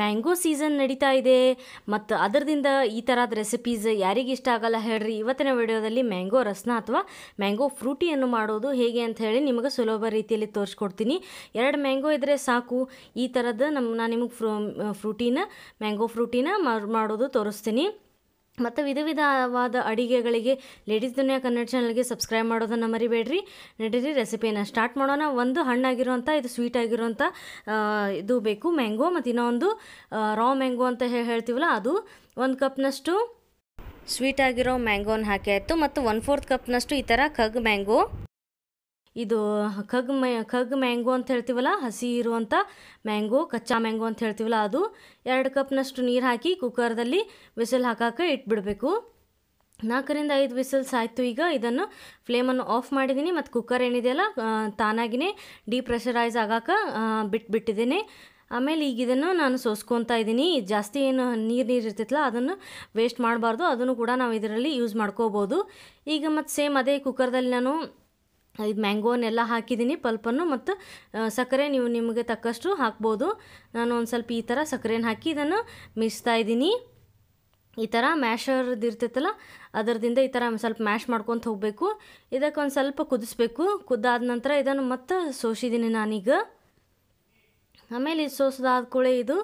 mango season ನಡೀತಾ ಇದೆ ಮತ್ತು ಅದರಿಂದ ಈ ಥರದ ರೆಸಿಪೀಸ್ ಯಾರಿಗೆ ಇಷ್ಟ ಆಗಲ್ಲ ಹೇಳ್ರಿ ಇವತ್ತಿನ ವಿಡಿಯೋದಲ್ಲಿ ಮ್ಯಾಂಗೋ ರಸ್ನ ಅಥವಾ ಮ್ಯಾಂಗೋ ಫ್ರೂಟಿಯನ್ನು ಮಾಡೋದು ಹೇಗೆ ಅಂತ ಹೇಳಿ ನಿಮಗೆ ಸುಲಭ ರೀತಿಯಲ್ಲಿ ತೋರಿಸ್ಕೊಡ್ತೀನಿ ಎರಡು ಮ್ಯಾಂಗೋ ಇದ್ದರೆ ಸಾಕು ಈ ಥರದ ನಮ್ಮ ನಾನು ನಿಮಗೆ ಫ್ರೂ ಫ್ರೂಟಿನ ಮ್ಯಾಂಗೋ ಫ್ರೂಟಿನ ಮಾಡೋದು ತೋರಿಸ್ತೀನಿ ಮತ್ತು ವಿಧ ವಿಧವಾದ ಅಡುಗೆಗಳಿಗೆ ಲೇಡೀಸ್ ದುನಿಯಾ ಕನ್ನಡ ಚಾನಲ್ಗೆ ಸಬ್ಸ್ಕ್ರೈಬ್ ಮಾಡೋದನ್ನು ಮರಿಬೇಡ್ರಿ ನಡೀರಿ ರೆಸಿಪಿನ ಸ್ಟಾರ್ಟ್ ಮಾಡೋಣ ಒಂದು ಹಣ್ಣಾಗಿರುವಂಥ ಇದು ಸ್ವೀಟ್ ಆಗಿರುವಂಥ ಇದು ಬೇಕು ಮ್ಯಾಂಗೋ ಮತ್ತು ಇನ್ನೊಂದು ರಾ ಮ್ಯಾಂಗೋ ಅಂತ ಹೇಳ್ತೀವಲ್ಲ ಅದು ಒಂದು ಕಪ್ನಷ್ಟು ಸ್ವೀಟ್ ಆಗಿರೋ ಮ್ಯಾಂಗೋನ ಹಾಕಿ ಆಯಿತು ಮತ್ತು ಒನ್ ಫೋರ್ತ್ ಕಪ್ನಷ್ಟು ಈ ಥರ ಕಗ್ ಮ್ಯಾಂಗೋ ಇದು ಖಗ್ ಮ್ಯಾ ಖಗ್ ಮ್ಯಾಂಗೋ ಅಂತ ಹೇಳ್ತೀವಲ್ಲ ಹಸಿ ಇರುವಂಥ ಮ್ಯಾಂಗೋ ಕಚ್ಚಾ ಮ್ಯಾಂಗೋ ಅಂತ ಹೇಳ್ತೀವಲ್ಲ ಅದು ಎರಡು ಕಪ್ನಷ್ಟು ನೀರು ಹಾಕಿ ಕುಕ್ಕರ್ದಲ್ಲಿ ವಿಸಿಲ್ ಹಾಕಕ್ಕೆ ಇಟ್ಬಿಡಬೇಕು ನಾಲ್ಕರಿಂದ ಐದು ವಿಸಿಲ್ಸ್ ಆಯಿತು ಈಗ ಇದನ್ನು ಫ್ಲೇಮನ್ನು ಆಫ್ ಮಾಡಿದ್ದೀನಿ ಮತ್ತು ಕುಕ್ಕರ್ ಏನಿದೆಯಲ್ಲ ತಾನಾಗಿಯೇ ಡಿಪ್ರೆಷರೈಸ್ ಆಗಾಕ ಬಿಟ್ಬಿಟ್ಟಿದ್ದೀನಿ ಆಮೇಲೆ ಈಗ ಇದನ್ನು ನಾನು ಸೋಸ್ಕೊತಾ ಇದ್ದೀನಿ ಜಾಸ್ತಿ ಏನು ನೀರು ನೀರು ಇರ್ತಿತ್ತಲ್ಲ ಅದನ್ನು ವೇಸ್ಟ್ ಮಾಡಬಾರ್ದು ಅದನ್ನು ಕೂಡ ನಾವು ಇದರಲ್ಲಿ ಯೂಸ್ ಮಾಡ್ಕೋಬೋದು ಈಗ ಮತ್ತು ಸೇಮ್ ಅದೇ ಕುಕ್ಕರ್ದಲ್ಲಿ ನಾನು ಇದು ಮ್ಯಾಂಗೋನೆಲ್ಲ ಹಾಕಿದ್ದೀನಿ ಪಲ್ಪನ್ನು ಮತ್ತು ಸಕ್ಕರೆ ನೀವು ನಿಮಗೆ ತಕ್ಕಷ್ಟು ಹಾಕ್ಬೋದು ನಾನು ಒಂದು ಸ್ವಲ್ಪ ಈ ಥರ ಸಕ್ಕರೆನ ಹಾಕಿ ಇದನ್ನು ಮಿಸ್ತಾ ಇದ್ದೀನಿ ಈ ಥರ ಮ್ಯಾಶರ್ದು ಇರ್ತೈತಲ್ಲ ಅದರಿಂದ ಈ ಥರ ಸ್ವಲ್ಪ ಮ್ಯಾಶ್ ಮಾಡ್ಕೊತ ಹೋಗಬೇಕು ಇದಕ್ಕೆ ಒಂದು ಸ್ವಲ್ಪ ಕುದಿಸ್ಬೇಕು ಕುದ್ದಾದ ನಂತರ ಇದನ್ನು ಮತ್ತೆ ಸೋಸಿದ್ದೀನಿ ನಾನೀಗ ಆಮೇಲೆ ಇದು ಸೋಸದಾದ ಕುಳೆ ಇದು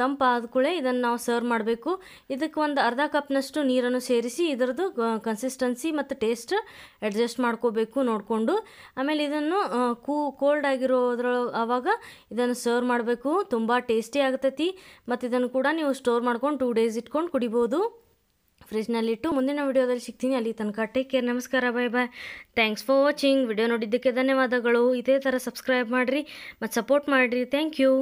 ತಂಪಾದ ಕೂಳೆ ಇದನ್ನು ನಾವು ಸರ್ವ್ ಮಾಡಬೇಕು ಇದಕ್ಕೆ ಒಂದು ಅರ್ಧ ಕಪ್ನಷ್ಟು ನೀರನ್ನು ಸೇರಿಸಿ ಇದರದ್ದು ಕನ್ಸಿಸ್ಟೆನ್ಸಿ ಮತ್ತು ಟೇಸ್ಟ್ ಅಡ್ಜಸ್ಟ್ ಮಾಡ್ಕೋಬೇಕು ನೋಡಿಕೊಂಡು ಆಮೇಲೆ ಇದನ್ನು ಕೂ ಕೋಲ್ಡ್ ಆಗಿರೋದ್ರೊಳಗೆ ಆವಾಗ ಇದನ್ನು ಸರ್ವ್ ಮಾಡಬೇಕು ತುಂಬ ಟೇಸ್ಟಿ ಆಗ್ತೈತಿ ಮತ್ತು ಇದನ್ನು ಕೂಡ ನೀವು ಸ್ಟೋರ್ ಮಾಡ್ಕೊಂಡು ಟೂ ಡೇಸ್ ಇಟ್ಕೊಂಡು ಕುಡಿಬೋದು ಫ್ರಿಜ್ನಲ್ಲಿಟ್ಟು ಮುಂದಿನ ವಿಡಿಯೋದಲ್ಲಿ ಸಿಗ್ತೀನಿ ಅಲ್ಲಿ ತನಕ ಟೇಕ್ ಕೇರ್ ನಮಸ್ಕಾರ bye bye thanks for watching video ನೋಡಿದ್ದಕ್ಕೆ ಧನ್ಯವಾದಗಳು ಇದೇ ಥರ ಸಬ್ಸ್ಕ್ರೈಬ್ ಮಾಡಿರಿ ಮತ್ತು ಸಪೋರ್ಟ್ ಮಾಡಿರಿ ಥ್ಯಾಂಕ್ ಯು